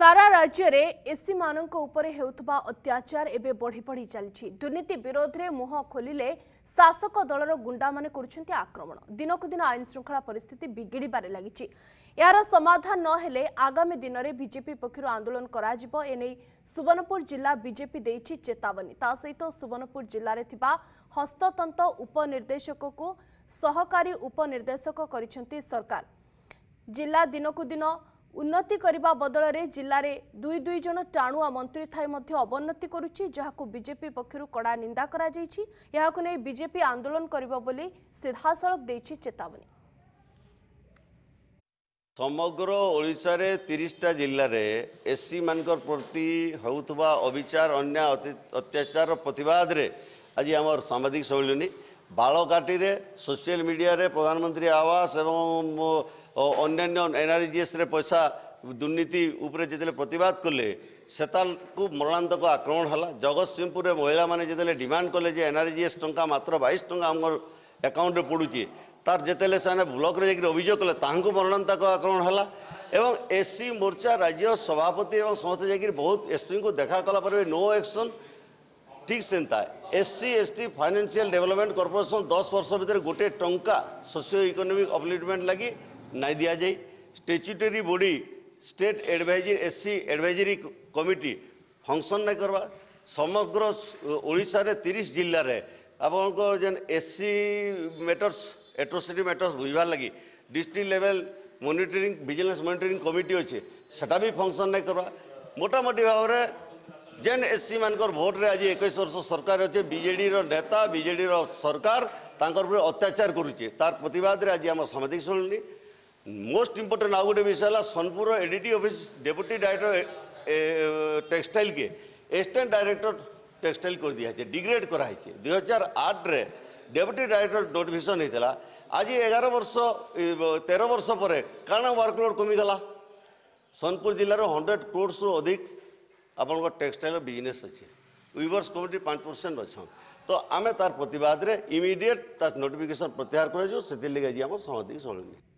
ସାରା ରାଜ୍ୟରେ ଏସ୍ସିମାନଙ୍କ ଉପରେ ହେଉଥିବା ଅତ୍ୟାଚାର ଏବେ ବଢ଼ି ବଢ଼ି ଚାଲିଛି ଦୁର୍ନୀତି ବିରୋଧରେ ମୁହଁ ଖୋଲିଲେ ଶାସକ ଦଳର ଗୁଣ୍ଡାମାନେ କରୁଛନ୍ତି ଆକ୍ରମଣ ଦିନକୁ ଦିନ ଆଇନ ଶୃଙ୍ଖଳା ପରିସ୍ଥିତି ବିଗିଡ଼ିବାରେ ଲାଗିଛି ଏହାର ସମାଧାନ ନହେଲେ ଆଗାମୀ ଦିନରେ ବିଜେପି ପକ୍ଷରୁ ଆନ୍ଦୋଳନ କରାଯିବ ଏନେଇ ସୁବର୍ଣ୍ଣପୁର ଜିଲ୍ଲା ବିଜେପି ଦେଇଛି ଚେତାବନୀ ତା ସହିତ ସୁବର୍ଣ୍ଣପୁର ଜିଲ୍ଲାରେ ଥିବା ହସ୍ତତନ୍ତ ଉପନିର୍ଦ୍ଦେଶକକୁ ସହକାରୀ ଉପନିର୍ଦ୍ଦେଶକ କରିଛନ୍ତି ସରକାର ଜିଲ୍ଲା ଦିନକୁ ଦିନ ଉନ୍ନତି କରିବା ବଦଳରେ ଜିଲ୍ଲାରେ ଦୁଇ ଦୁଇ ଜଣ ଟାଣୁଆ ମନ୍ତ୍ରୀ ଥାଇ ମଧ୍ୟ ଅବନ୍ନତି କରୁଛି ଯାହାକୁ ବିଜେପି ପକ୍ଷରୁ କଡ଼ା ନିନ୍ଦା କରାଯାଇଛି ଏହାକୁ ନେଇ ବିଜେପି ଆନ୍ଦୋଳନ କରିବ ବୋଲି ସିଧାସଳଖ ଦେଇଛି ଚେତାବନୀ ସମଗ୍ର ଓଡ଼ିଶାରେ ତିରିଶଟା ଜିଲ୍ଲାରେ ଏସ୍ସିମାନଙ୍କ ପ୍ରତି ହେଉଥିବା ଅବିଚାର ଅନ୍ୟାୟ ଅତ୍ୟାଚାର ପ୍ରତିବାଦରେ ଆଜି ଆମର ସାମ୍ବାଦିକ ଶୈଳୀନି ବାଳକାଟିରେ ସୋସିଆଲ ମିଡ଼ିଆରେ ପ୍ରଧାନମନ୍ତ୍ରୀ ଆବାସ ଏବଂ ও অন্যান্য এনআরজিএসরে পয়সা দুর্নীতি উপরে যেতে প্রতিবাদ কলে সেতাকু মরণান্তক আক্রমণ হল জগৎসিংহপুরের মহিলা মানে যেতে ডিমান্ড কলে যে এনআরজিএস টঙ্কা মাত্র বাইশ টঙ্কা আমার আকাউন্টে পড়ুছে তার যেতে সে ব্লকরে যাই অভিযোগ কলে তাহলে মরণান্তক আক্রমণ হল এবং এসি মোর্চা রাজ্য সভাপতি এবং সমস্ত যাই বহু এসপি দেখা কলাপরে নো একশন ঠিক সেন্তা SC ST financial development corporation দশ বর্ষ ভিতরে গোটে টঙ্কা সোসিও ইকোনোমিক অপলিটমেন্ট লাগে নাই দিয়া যাই statutory body state advisory SC advisory committee function নাই করবা সমগ্র ওড়িশার তিরিশ জেলার আপনার যেন এসসি ম্যাটর্স এট্রোসিটি ম্যাটর্স বুঝবার লাগি district level monitoring vigilance monitoring committee অছে সেটা বি ফংশন নাই করবা মোটামুটি ভাবে যেন এসসি মানকর ভোটরে আজ একুশ বর্ষ সরকার অছে বিজেডির নেতা বিজেডির সরকার তাঁর উপরে অত্যাচার করুছে তার প্রতবাদে আজ আমার সামাজিক শুনলি মোস্ট ইম্পর্টেন্ট আউ গোটে বিষয় ହେଲା Sonpur ADT office deputy director textile কে টেক্সটাইলকে এসিস্ট্যান্ট ডাইরেক্টর টেক্সটাইল করে দিয়া হয়েছে ডিগ্রেড করা হয়েছে দুই হাজার আটরে ডেপুটি ডাইরেক্টর নোটিফিকেশন হয়েছিল আজ এগারো বর্ষ তের বর্ষ পরে কারণ ওয়ার্কলোড কমিগলা সোনপুর জেলার হন্ড্রেড ক্রোডস অধিক আপনার টেক্সটাইল বিজনেস অছে উইভর্স কমিটি পাঁচ পরসেন্ট অছ তো আমি তার প্রতিবাদে ইমিডিয়েট তার নোটিফিকেশন প্রত্যাহার করেছু সেগে আজ আমার সমাধিক সম্মেলনী